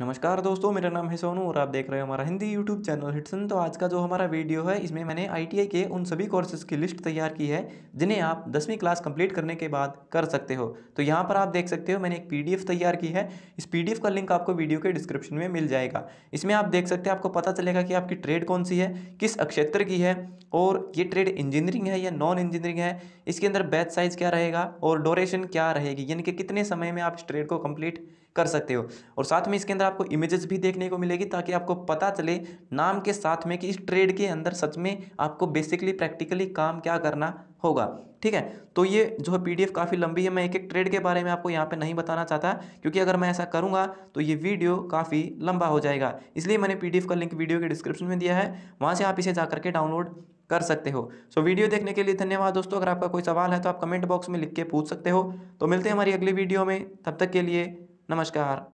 नमस्कार दोस्तों मेरा नाम है सोनू और आप देख रहे हो हमारा हिंदी यूट्यूब चैनल हिटसन तो आज का जो हमारा वीडियो है इसमें मैंने आईटीआई के उन सभी कोर्सेज की लिस्ट तैयार की है जिन्हें आप दसवीं क्लास कंप्लीट करने के बाद कर सकते हो तो यहाँ पर आप देख सकते हो मैंने एक पीडीएफ तैयार की है इस पी का लिंक आपको वीडियो के डिस्क्रिप्शन में मिल जाएगा इसमें आप देख सकते हैं आपको पता चलेगा कि आपकी ट्रेड कौन सी है किस क्षेत्र की है और ये ट्रेड इंजीनियरिंग है या नॉन इंजीनियरिंग है इसके अंदर बैच साइज क्या रहेगा और डोरेशन क्या रहेगी यानी कि कितने समय में आप इस ट्रेड को कम्प्लीट कर सकते हो और साथ में इसके अंदर आपको इमेजेस भी देखने को मिलेगी ताकि आपको पता चले नाम के साथ में कि इस ट्रेड के अंदर सच में आपको बेसिकली प्रैक्टिकली काम क्या करना होगा ठीक है तो ये जो है पीडीएफ काफ़ी लंबी है मैं एक एक ट्रेड के बारे में आपको यहाँ पे नहीं बताना चाहता क्योंकि अगर मैं ऐसा करूँगा तो ये वीडियो काफ़ी लंबा हो जाएगा इसलिए मैंने पीडीएफ का लिंक वीडियो के डिस्क्रिप्शन में दिया है वहाँ से आप इसे जा करके डाउनलोड कर सकते हो सो वीडियो देखने के लिए धन्यवाद दोस्तों अगर आपका कोई सवाल है तो आप कमेंट बॉक्स में लिख के पूछ सकते हो तो मिलते हैं हमारी अगली वीडियो में तब तक के लिए नमस्कार